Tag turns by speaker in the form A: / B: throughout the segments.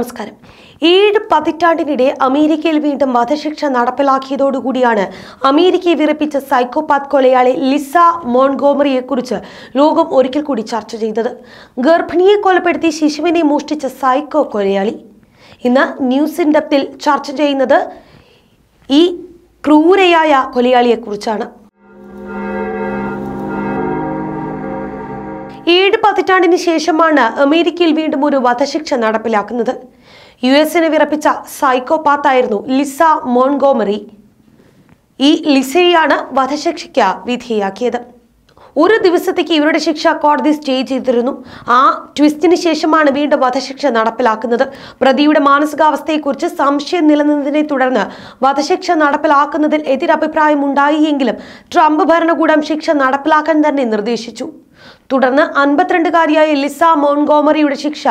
A: നമസ്കാരം ഏഴ് പതിറ്റാണ്ടിനിടെ അമേരിക്കയിൽ വീണ്ടും വധശിക്ഷ നടപ്പിലാക്കിയതോടുകൂടിയാണ് അമേരിക്കയെ വിറപ്പിച്ച സൈക്കോപാത്ത് കൊലയാളി ലിസ മോൺഗോമറിയെക്കുറിച്ച് ലോകം ഒരിക്കൽ കൂടി ചർച്ച ചെയ്തത് ഗർഭിണിയെ കൊലപ്പെടുത്തി ശിശുവിനെ മോഷ്ടിച്ച സൈക്കോ കൊലയാളി ഇന്ന് ന്യൂസ് ഇൻഡപ്തിൽ ചർച്ച ചെയ്യുന്നത് ഈ ക്രൂരയായ കൊലയാളിയെക്കുറിച്ചാണ് ഏഴ് പതിറ്റാണ്ടിന് ശേഷമാണ് അമേരിക്കയിൽ വീണ്ടും ഒരു വധശിക്ഷ നടപ്പിലാക്കുന്നത് യു എസിനെ വിറപ്പിച്ച സൈക്കോപാത്തായിരുന്നു ലിസ മോൺഗോമറി ഈ ലിസയാണ് വധശിക്ഷയ്ക്ക് വിധേയാക്കിയത് ഒരു ദിവസത്തേക്ക് ഇവരുടെ ശിക്ഷ കോടതി സ്റ്റേ ചെയ്തിരുന്നു ആ ട്വിസ്റ്റിന് ശേഷമാണ് വീണ്ടും വധശിക്ഷ നടപ്പിലാക്കുന്നത് പ്രതിയുടെ മാനസികാവസ്ഥയെക്കുറിച്ച് സംശയം നിലനിന്നതിനെ തുടർന്ന് വധശിക്ഷ നടപ്പിലാക്കുന്നതിൽ എതിരഭിപ്രായം ഉണ്ടായിയെങ്കിലും ട്രംപ് ഭരണകൂടം ശിക്ഷ നടപ്പിലാക്കാൻ തന്നെ നിർദ്ദേശിച്ചു തുടർന്ന് അൻപത്തിരണ്ടുകാരിയായ ലിസ മോൺഗോമറിയുടെ ശിക്ഷ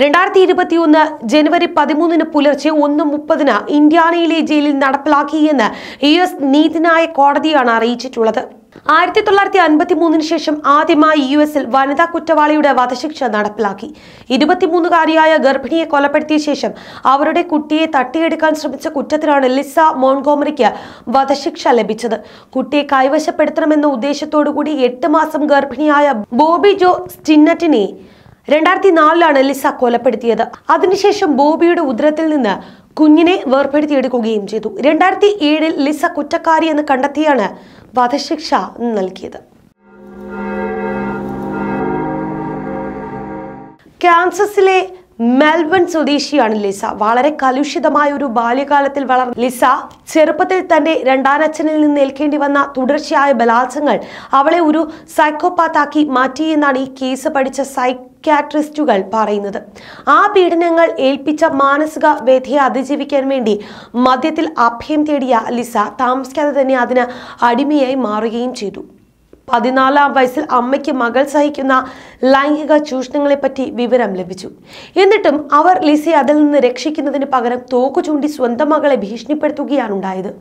A: രണ്ടായിരത്തി ഇരുപത്തിയൊന്ന് ജനുവരി പതിമൂന്നിന് പുലർച്ചെ ഒന്ന് മുപ്പതിന് ഇന്ത്യാനയിലെ ജയിലിൽ നടപ്പിലാക്കിയെന്ന് യു എസ് നീതിന്യായ കോടതിയാണ് അറിയിച്ചിട്ടുള്ളത് ആയിരത്തി തൊള്ളായിരത്തി അൻപത്തി മൂന്നിന് ശേഷം ആദ്യമായി യു എസിൽ വനിതാ കുറ്റവാളിയുടെ വധശിക്ഷ നടപ്പിലാക്കി ഇരുപത്തിമൂന്നുകാരിയായ ഗർഭിണിയെ കൊലപ്പെടുത്തിയ ശേഷം അവരുടെ കുട്ടിയെ തട്ടിയെടുക്കാൻ ശ്രമിച്ച കുറ്റത്തിലാണ് ലിസ മോൺഗോമറിക്ക് വധശിക്ഷ ലഭിച്ചത് കുട്ടിയെ കൈവശപ്പെടുത്തണമെന്ന ഉദ്ദേശത്തോടുകൂടി എട്ട് മാസം ഗർഭിണിയായ ബോബി ജോ സ്റ്റിന്നറ്റിനെ രണ്ടായിരത്തി നാലിലാണ് ലിസ കൊലപ്പെടുത്തിയത് അതിനുശേഷം ബോബിയുടെ ഉദരത്തിൽ നിന്ന് കുഞ്ഞിനെ വേർപ്പെടുത്തിയെടുക്കുകയും ചെയ്തു രണ്ടായിരത്തി ഏഴിൽ ലിസ കുറ്റക്കാരി എന്ന് കണ്ടെത്തിയാണ് വധശിക്ഷ നൽകിയത് കാൻസസിലെ മെൽബൺ സ്വദേശിയാണ് ലിസ വളരെ കലുഷിതമായ ഒരു ബാല്യകാലത്തിൽ വളർന്ന ലിസ ചെറുപ്പത്തിൽ തന്റെ രണ്ടാനച്ഛനിൽ നിന്ന് ഏൽക്കേണ്ടി വന്ന തുടർച്ചയായ ബലാത്സംഗങ്ങൾ അവളെ ഒരു സൈക്കോപാത്താക്കി എന്നാണ് ഈ കേസ് പഠിച്ച സൈക്കാട്രിസ്റ്റുകൾ പറയുന്നത് ആ പീഡനങ്ങൾ ഏൽപ്പിച്ച മാനസിക വ്യഥയെ അതിജീവിക്കാൻ വേണ്ടി മദ്യത്തിൽ അഭയം തേടിയ ലിസ താമസിക്കാതെ തന്നെ അതിന് അടിമയായി മാറുകയും ചെയ്തു പതിനാലാം വയസ്സിൽ അമ്മയ്ക്ക് മകൾ സഹിക്കുന്ന ലൈംഗിക ചൂഷണങ്ങളെപ്പറ്റി വിവരം ലഭിച്ചു എന്നിട്ടും അവർ ലിസി അതിൽ നിന്ന് രക്ഷിക്കുന്നതിന് പകരം തോക്കു ചൂണ്ടി സ്വന്തം മകളെ ഭീഷണിപ്പെടുത്തുകയാണുണ്ടായത്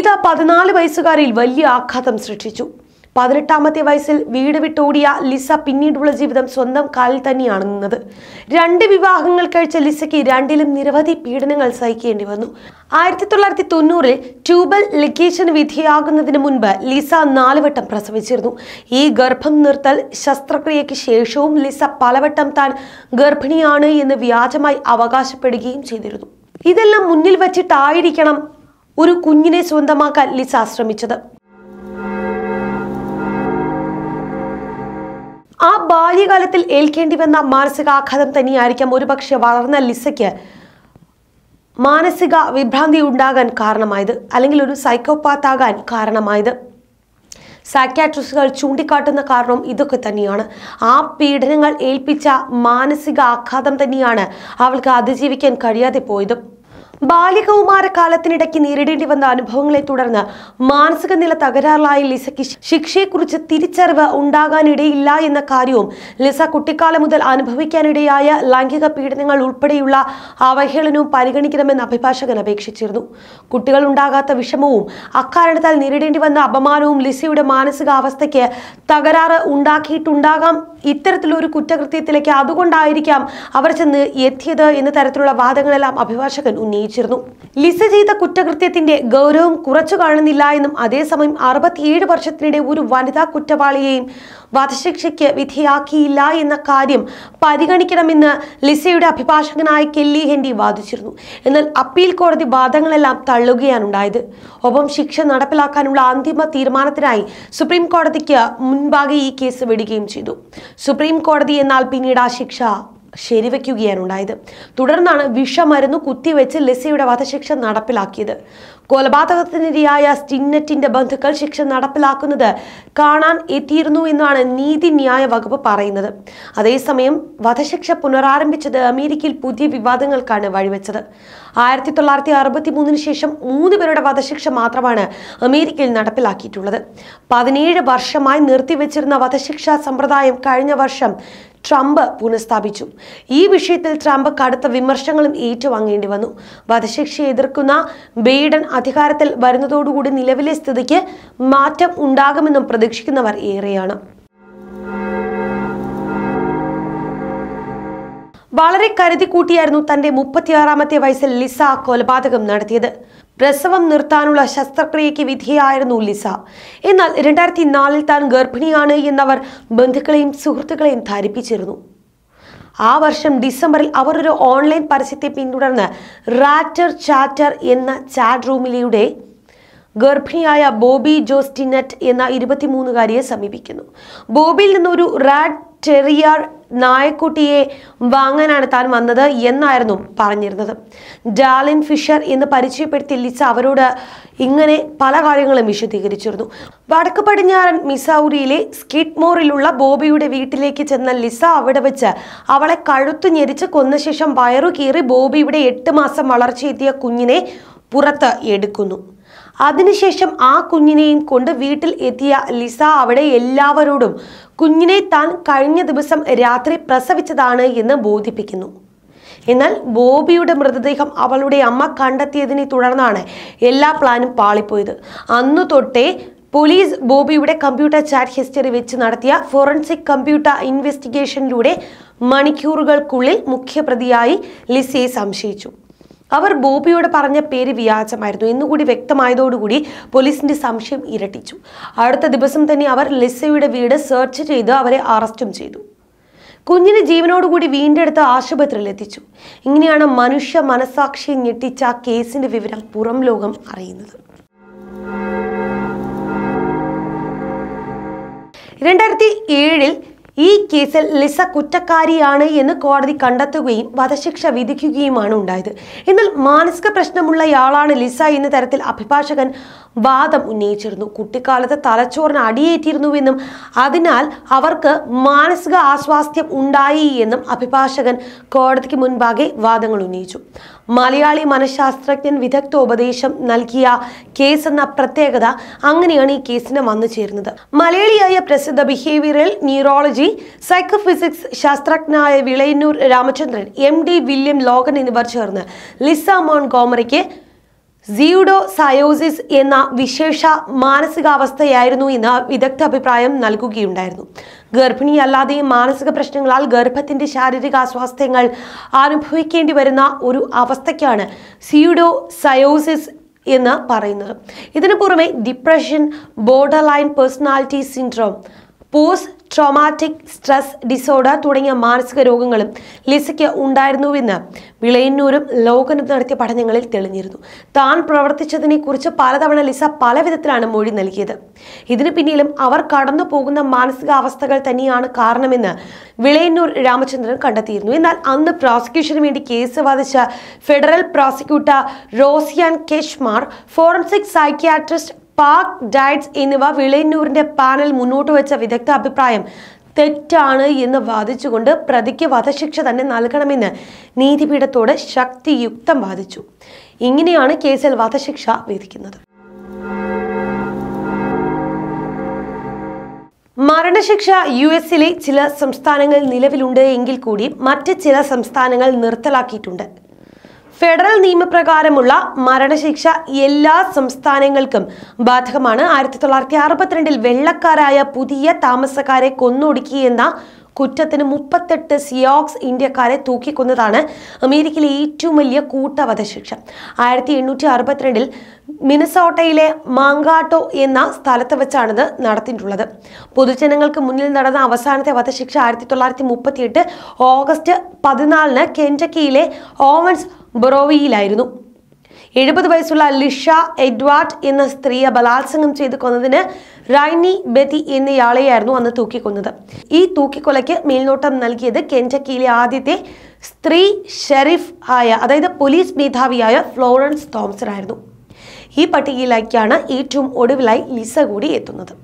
A: ഇത് പതിനാല് വയസ്സുകാരിൽ വലിയ ആഘാതം സൃഷ്ടിച്ചു പതിനെട്ടാമത്തെ വയസ്സിൽ വീട് വിട്ടോടിയ ലിസ പിന്നീടുള്ള ജീവിതം സ്വന്തം കാലിൽ തന്നെയാണ് നിന്നത് രണ്ട് വിവാഹങ്ങൾ കഴിച്ച ലിസയ്ക്ക് രണ്ടിലും നിരവധി പീഡനങ്ങൾ സഹിക്കേണ്ടി വന്നു ആയിരത്തി തൊള്ളായിരത്തി തൊണ്ണൂറിൽ ട്യൂബൽ ലഗേഷന് വിധിയാകുന്നതിന് മുൻപ് ലിസ നാലുവട്ടം പ്രസവിച്ചിരുന്നു ഈ ഗർഭം നിർത്തൽ ശസ്ത്രക്രിയയ്ക്ക് ശേഷവും ലിസ പലവട്ടം താൻ ഗർഭിണിയാണ് എന്ന് വ്യാജമായി അവകാശപ്പെടുകയും ചെയ്തിരുന്നു ഇതെല്ലാം മുന്നിൽ വച്ചിട്ടായിരിക്കണം ഒരു കുഞ്ഞിനെ സ്വന്തമാക്കാൻ ലിസ ശ്രമിച്ചത് ആ ബാല്യകാലത്തിൽ ഏൽക്കേണ്ടി വന്ന മാനസികാഘാതം തന്നെയായിരിക്കാം ഒരുപക്ഷെ വളർന്ന ലിസയ്ക്ക് മാനസിക വിഭ്രാന്തി ഉണ്ടാകാൻ കാരണമായത് അല്ലെങ്കിൽ ഒരു സൈക്കോപാത്ത് ആകാൻ കാരണമായത് സൈക്യാട്രിസ്റ്റുകൾ ചൂണ്ടിക്കാട്ടുന്ന കാരണം ഇതൊക്കെ തന്നെയാണ് ആ പീഡനങ്ങൾ ഏൽപ്പിച്ച മാനസിക ആഘാതം തന്നെയാണ് അവൾക്ക് അതിജീവിക്കാൻ കഴിയാതെ പോയതും ബാല്യകൗമാരകാലത്തിനിടയ്ക്ക് നേരിടേണ്ടി വന്ന അനുഭവങ്ങളെ തുടർന്ന് മാനസിക നില തകരാറിലായ ലിസയ്ക്ക് ശിക്ഷയെക്കുറിച്ച് തിരിച്ചറിവ് ഉണ്ടാകാനിടയില്ല എന്ന കാര്യവും ലിസ കുട്ടിക്കാലം മുതൽ അനുഭവിക്കാനിടയായ ലൈംഗിക പീഡനങ്ങൾ ഉൾപ്പെടെയുള്ള അവഹേളനവും പരിഗണിക്കണമെന്ന് അഭിഭാഷകൻ അപേക്ഷിച്ചിരുന്നു കുട്ടികൾ ഉണ്ടാകാത്ത വിഷമവും അക്കാരണത്താൽ നേരിടേണ്ടി വന്ന അപമാനവും ലിസയുടെ മാനസികാവസ്ഥയ്ക്ക് തകരാറ് ഉണ്ടാക്കിയിട്ടുണ്ടാകാം ഇത്തരത്തിലൊരു കുറ്റകൃത്യത്തിലേക്ക് അതുകൊണ്ടായിരിക്കാം അവർ ചെന്ന് എത്തിയത് എന്ന തരത്തിലുള്ള വാദങ്ങളെല്ലാം അഭിഭാഷകൻ ഉന്നയിച്ചിരുന്നു ലിസ ചെയ്ത കുറ്റകൃത്യത്തിന്റെ ഗൗരവം കുറച്ചു കാണുന്നില്ല എന്നും അതേസമയം അറുപത്തിയേഴ് വർഷത്തിനിടെ ഒരു വനിതാ കുറ്റവാളിയെയും വധശിക്ഷയ്ക്ക് വിധിയാക്കിയില്ല എന്ന കാര്യം പരിഗണിക്കണമെന്ന് ലിസയുടെ അഭിഭാഷകനായ കെല്ലി ഹെൻഡി വാദിച്ചിരുന്നു എന്നാൽ അപ്പീൽ കോടതി വാദങ്ങളെല്ലാം തള്ളുകയാണ് ഉണ്ടായത് ഒപ്പം ശിക്ഷ നടപ്പിലാക്കാനുള്ള അന്തിമ തീരുമാനത്തിനായി സുപ്രീം കോടതിക്ക് മുൻപാകെ ഈ കേസ് വിടുകയും ചെയ്തു സുപ്രീം കോടതി എന്നാൽ പിന്നീട് ആ ശിക്ഷ ശരിവയ്ക്കുകയാണ് ഉണ്ടായത് തുടർന്നാണ് വിഷമരുന്ന് കുത്തിവെച്ച് ലിസയുടെ വധശിക്ഷ നടപ്പിലാക്കിയത് കൊലപാതകത്തിനിരയായ സ്റ്റിന്നറ്റിന്റെ ബന്ധുക്കൾ ശിക്ഷ നടപ്പിലാക്കുന്നത് കാണാൻ എത്തിയിരുന്നു എന്നാണ് നീതിന്യായ വകുപ്പ് പറയുന്നത് അതേസമയം വധശിക്ഷ പുനരാരംഭിച്ചത് അമേരിക്കയിൽ പുതിയ വിവാദങ്ങൾക്കാണ് വഴിവെച്ചത് ആയിരത്തി തൊള്ളായിരത്തി അറുപത്തി മൂന്നിന് ശേഷം മൂന്ന് പേരുടെ വധശിക്ഷ മാത്രമാണ് അമേരിക്കയിൽ നടപ്പിലാക്കിയിട്ടുള്ളത് പതിനേഴ് വർഷമായി നിർത്തിവെച്ചിരുന്ന വധശിക്ഷാ സമ്പ്രദായം കഴിഞ്ഞ വർഷം ട്രംപ് പുനഃസ്ഥാപിച്ചു ഈ വിഷയത്തിൽ ട്രംപ് കടുത്ത വിമർശങ്ങളും ഏറ്റുവാങ്ങേണ്ടി വന്നു വധശിക്ഷ എതിർക്കുന്ന ബൈഡൻ അധികാരത്തിൽ വരുന്നതോടുകൂടി നിലവിലെ സ്ഥിതിക്ക് മാറ്റം ഉണ്ടാകുമെന്നും പ്രതീക്ഷിക്കുന്നവർ ഏറെയാണ് വളരെ കൂട്ടിയായിരുന്നു തന്റെ മുപ്പത്തിയാറാമത്തെ വയസ്സിൽ ലിസ കൊലപാതകം നടത്തിയത് പ്രസവം നിർത്താനുള്ള ശസ്ത്രക്രിയയ്ക്ക് വിധിയായിരുന്നു ലിസ എന്നാൽ രണ്ടായിരത്തി നാലിൽ താൻ ഗർഭിണിയാണ് എന്നവർ ബന്ധുക്കളെയും സുഹൃത്തുക്കളെയും ധരിപ്പിച്ചിരുന്നു ആ വർഷം ഡിസംബറിൽ അവർ ഒരു ഓൺലൈൻ പരസ്യത്തെ പിന്തുടർന്ന് റാറ്റർ ചാറ്റർ എന്ന ചാറ്റ് റൂമിലൂടെ ഗർഭിണിയായ ബോബി ജോസ്റ്റിനറ്റ് എന്ന ഇരുപത്തിമൂന്നുകാരിയെ സമീപിക്കുന്നു ബോബിയിൽ നിന്നൊരു റാറ്റ് ടെറിയർ നായക്കുട്ടിയെ വാങ്ങാനാണ് താൻ വന്നത് എന്നായിരുന്നു പറഞ്ഞിരുന്നത് ഡാലിൻ ഫിഷർ എന്ന് പരിചയപ്പെടുത്തി ലിസ അവരോട് ഇങ്ങനെ പല കാര്യങ്ങളും വിശദീകരിച്ചിരുന്നു വടക്ക് പടിഞ്ഞാറൻ മിസൗറിയിലെ സ്കിഡ്മോറിലുള്ള ബോബിയുടെ വീട്ടിലേക്ക് ചെന്ന ലിസ അവിടെ വെച്ച് അവളെ കഴുത്തു ഞെരിച്ച് കൊന്ന ശേഷം വയറു കീറി ബോബിയുടെ എട്ട് മാസം വളർച്ചയെത്തിയ കുഞ്ഞിനെ പുറത്ത് എടുക്കുന്നു അതിനുശേഷം ആ കുഞ്ഞിനെയും കൊണ്ട് വീട്ടിൽ എത്തിയ ലിസ അവിടെ എല്ലാവരോടും കുഞ്ഞിനെ താൻ കഴിഞ്ഞ ദിവസം രാത്രി പ്രസവിച്ചതാണ് എന്ന് ബോധിപ്പിക്കുന്നു എന്നാൽ ബോബിയുടെ മൃതദേഹം അവളുടെ അമ്മ കണ്ടെത്തിയതിനെ തുടർന്നാണ് എല്ലാ പ്ലാനും പാളിപ്പോയത് അന്നു തൊട്ടേ പോലീസ് ബോബിയുടെ കമ്പ്യൂട്ടർ ചാറ്റ് ഹിസ്റ്ററി വെച്ച് നടത്തിയ ഫോറൻസിക് കമ്പ്യൂട്ടർ ഇൻവെസ്റ്റിഗേഷനിലൂടെ മണിക്കൂറുകൾക്കുള്ളിൽ മുഖ്യപ്രതിയായി ലിസയെ സംശയിച്ചു അവർ ബോബിയോട് പറഞ്ഞ പേര് വ്യാജമായിരുന്നു എന്നുകൂടി വ്യക്തമായതോടുകൂടി പോലീസിന്റെ സംശയം ഇരട്ടിച്ചു അടുത്ത ദിവസം തന്നെ അവർ ലിസയുടെ വീട് സെർച്ച് ചെയ്ത് അവരെ അറസ്റ്റും ചെയ്തു കുഞ്ഞിനെ ജീവനോടുകൂടി വീണ്ടെടുത്ത് ആശുപത്രിയിൽ എത്തിച്ചു ഇങ്ങനെയാണ് മനുഷ്യ മനസാക്ഷി ഞെട്ടിച്ച കേസിന്റെ വിവരം പുറം ലോകം അറിയുന്നത് രണ്ടായിരത്തി ഏഴിൽ ഈ കേസിൽ ലിസ കുറ്റക്കാരിയാണ് എന്ന് കോടതി കണ്ടെത്തുകയും വധശിക്ഷ വിധിക്കുകയുമാണ് ഉണ്ടായത് എന്നാൽ മാനസിക പ്രശ്നമുള്ളയാളാണ് ലിസ എന്ന തരത്തിൽ അഭിഭാഷകൻ വാദം ഉന്നയിച്ചിരുന്നു കുട്ടിക്കാലത്ത് തലച്ചോറിന് അടിയേറ്റിരുന്നുവെന്നും അതിനാൽ അവർക്ക് മാനസിക ആസ്വാസ്ഥ്യം ഉണ്ടായി എന്നും അഭിഭാഷകൻ കോടതിക്ക് മുൻപാകെ വാദങ്ങൾ ഉന്നയിച്ചു മലയാളി മനഃശാസ്ത്രജ്ഞൻ വിദഗ്ധ ഉപദേശം നൽകിയ കേസ് എന്ന പ്രത്യേകത അങ്ങനെയാണ് ഈ കേസിന് വന്നു ചേരുന്നത് മലയാളിയായ പ്രസിദ്ധ ബിഹേവിയറൽ ന്യൂറോളജി സൈക്കോഫിസിക്സ് ശാസ്ത്രജ്ഞനായ Vilayanur Ramachandran M D William Logan എന്നിവർ ചേർന്ന് ലിസ മോൺ ഗോമറിക്ക് സിയുഡോ സയോസിസ് എന്ന വിശേഷ മാനസികാവസ്ഥയായിരുന്നു എന്ന് വിദഗ്ധ അഭിപ്രായം നൽകുകയുണ്ടായിരുന്നു ഗർഭിണിയല്ലാതെ മാനസിക പ്രശ്നങ്ങളാൽ ഗർഭത്തിൻ്റെ ശാരീരിക അസ്വാസ്ഥ്യങ്ങൾ അനുഭവിക്കേണ്ടി വരുന്ന ഒരു അവസ്ഥയ്ക്കാണ് സിയുഡോ സയോസിസ് എന്ന് പറയുന്നത് ഇതിനു പുറമെ depression borderline personality syndrome post traumatic stress disorder തുടങ്ങിയ മാനസിക രോഗങ്ങളും ലിസയ്ക്ക് ഉണ്ടായിരുന്നുവെന്ന് വിളയന്നൂരും ലോകനും നടത്തിയ പഠനങ്ങളിൽ തെളിഞ്ഞിരുന്നു താൻ പ്രവർത്തിച്ചതിനെക്കുറിച്ച് പലതവണ ലിസ പല വിധത്തിലാണ് മൊഴി നൽകിയത് ഇതിനു പിന്നിലും അവർ കടന്നു പോകുന്ന മാനസികാവസ്ഥകൾ തന്നെയാണ് കാരണമെന്ന് വിളയന്നൂർ രാമചന്ദ്രൻ കണ്ടെത്തിയിരുന്നു എന്നാൽ അന്ന് പ്രോസിക്യൂഷന് വേണ്ടി കേസ് വാദിച്ച ഫെഡറൽ പ്രോസിക്യൂട്ടർ റോസിയാൻ കെഷ്മാർ ഫോറൻസിക് സൈക്യാട്രിസ്റ്റ് പാക് ഡയറ്റ്സ് എന്നിവ വിളയന്നൂരിന്റെ പാനൽ മുന്നോട്ട് വെച്ച വിദഗ്ധ അഭിപ്രായം തെറ്റാണ് എന്ന് വാദിച്ചുകൊണ്ട് പ്രതിക്ക് വധശിക്ഷ തന്നെ നൽകണമെന്ന് നീതിപീഠത്തോട് ശക്തിയുക്തം വാദിച്ചു ഇങ്ങനെയാണ് കേസിൽ വധശിക്ഷ വിധിക്കുന്നത് മരണശിക്ഷ യു എസിലെ ചില സംസ്ഥാനങ്ങൾ നിലവിലുണ്ട് എങ്കിൽ കൂടി മറ്റ് ചില സംസ്ഥാനങ്ങൾ നിർത്തലാക്കിയിട്ടുണ്ട് ഫെഡറൽ നിയമപ്രകാരമുള്ള മരണശിക്ഷ എല്ലാ സംസ്ഥാനങ്ങൾക്കും ബാധകമാണ് ആയിരത്തി തൊള്ളായിരത്തി അറുപത്തിരണ്ടിൽ വെള്ളക്കാരായ പുതിയ താമസക്കാരെ കൊന്നൊടുക്കിയെന്ന കുറ്റത്തിന് മുപ്പത്തെട്ട് സിയോക്സ് ഇന്ത്യക്കാരെ തൂക്കിക്കൊന്നതാണ് അമേരിക്കയിലെ ഏറ്റവും വലിയ കൂട്ടവധശിക്ഷ ആയിരത്തി എണ്ണൂറ്റി അറുപത്തിരണ്ടിൽ മിനസോട്ടയിലെ മാങ്കാട്ടോ എന്ന സ്ഥലത്ത് വെച്ചാണിത് നടത്തിയിട്ടുള്ളത് പൊതുജനങ്ങൾക്ക് മുന്നിൽ നടന്ന അവസാനത്തെ വധശിക്ഷ ആയിരത്തി തൊള്ളായിരത്തി മുപ്പത്തിയെട്ട് ഓഗസ്റ്റ് പതിനാലിന് കെൻറ്റക്കിയിലെ ഓവൻസ് ബൊറോവിയിലായിരുന്നു എഴുപത് വയസ്സുള്ള ലിഷ എഡ്വാർഡ് എന്ന സ്ത്രീയെ ബലാത്സംഗം ചെയ്ത് കൊന്നതിന് റൈനി ബെത്തി എന്നയാളെയായിരുന്നു അന്ന് തൂക്കിക്കൊന്നത് ഈ തൂക്കിക്കൊലയ്ക്ക് മേൽനോട്ടം നൽകിയത് കെൻറ്റക്കിയിലെ ആദ്യത്തെ സ്ത്രീ ഷെറിഫ് ആയ അതായത് പോലീസ് മേധാവിയായ ഫ്ലോറൻസ് തോംസൺ ആയിരുന്നു ഈ പട്ടികയിലേക്കാണ് ഏറ്റവും ഒടുവിലായി ലിസ കൂടി എത്തുന്നത്